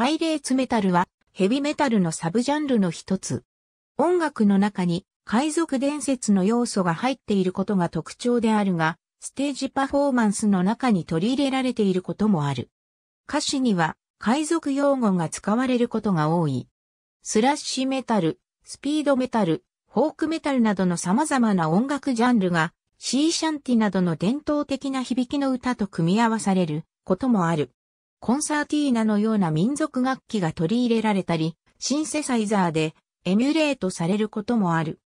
パイレーツメタルはヘビメタルのサブジャンルの一つ。音楽の中に海賊伝説の要素が入っていることが特徴であるが、ステージパフォーマンスの中に取り入れられていることもある。歌詞には海賊用語が使われることが多い。スラッシュメタル、スピードメタル、フォークメタルなどの様々な音楽ジャンルがシーシャンティなどの伝統的な響きの歌と組み合わされることもある。コンサーティーナのような民族楽器が取り入れられたり、シンセサイザーでエミュレートされることもある。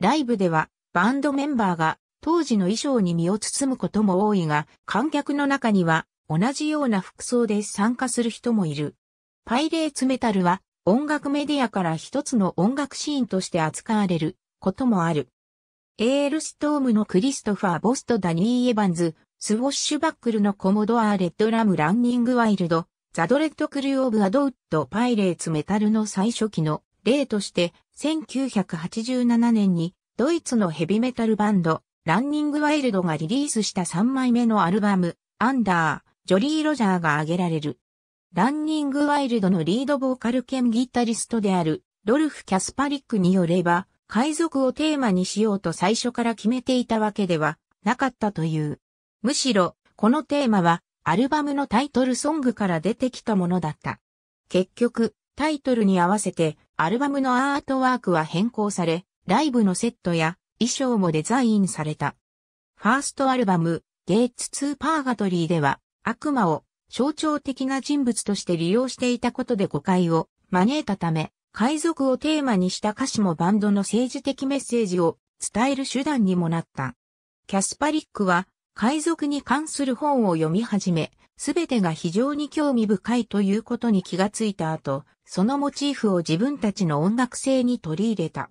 ライブではバンドメンバーが当時の衣装に身を包むことも多いが、観客の中には同じような服装で参加する人もいる。パイレーツメタルは音楽メディアから一つの音楽シーンとして扱われることもある。エールストームのクリストファー・ボスト・ダニー・エヴァンズ、スウォッシュバックルのコモドアーレッドラムランニングワイルド、ザドレッドクルーオブアドウッドパイレーツメタルの最初期の例として、1987年にドイツのヘビメタルバンド、ランニングワイルドがリリースした3枚目のアルバム、アンダー、ジョリー・ロジャーが挙げられる。ランニングワイルドのリードボーカル兼ギタリストである、ドルフ・キャスパリックによれば、海賊をテーマにしようと最初から決めていたわけではなかったという。むしろ、このテーマは、アルバムのタイトルソングから出てきたものだった。結局、タイトルに合わせて、アルバムのアートワークは変更され、ライブのセットや衣装もデザインされた。ファーストアルバム、ゲイツツー・パーガトリーでは、悪魔を象徴的な人物として利用していたことで誤解を招いたため、海賊をテーマにした歌詞もバンドの政治的メッセージを伝える手段にもなった。キャスパリックは海賊に関する本を読み始め、すべてが非常に興味深いということに気がついた後、そのモチーフを自分たちの音楽性に取り入れた。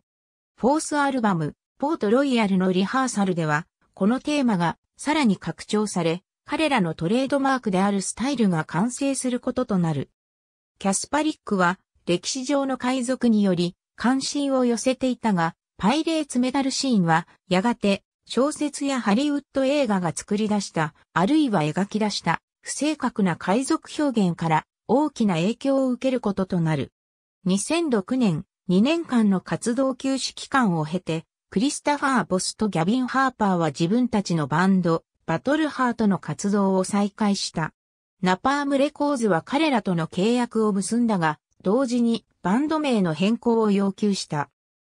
フォースアルバム、ポートロイヤルのリハーサルでは、このテーマがさらに拡張され、彼らのトレードマークであるスタイルが完成することとなる。キャスパリックは歴史上の海賊により関心を寄せていたが、パイレーツメダルシーンはやがて小説やハリウッド映画が作り出した、あるいは描き出した、不正確な海賊表現から大きな影響を受けることとなる。2006年、2年間の活動休止期間を経て、クリスタファー・ボスとギャビン・ハーパーは自分たちのバンド、バトルハートの活動を再開した。ナパームレコーズは彼らとの契約を結んだが、同時にバンド名の変更を要求した。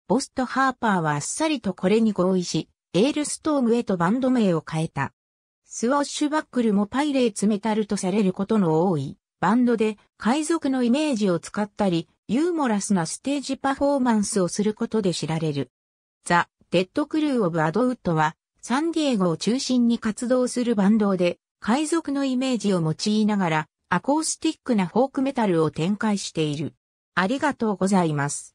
ボスとハーパーはあっさりとこれに合意し、エールストームへとバンド名を変えた。スウォッシュバックルもパイレーツメタルとされることの多いバンドで海賊のイメージを使ったり、ユーモラスなステージパフォーマンスをすることで知られる。ザ・デッド・クルー・オブ・アドウッドは、サンディエゴを中心に活動するバンドで、海賊のイメージを用いながら、アコースティックなフォークメタルを展開している。ありがとうございます。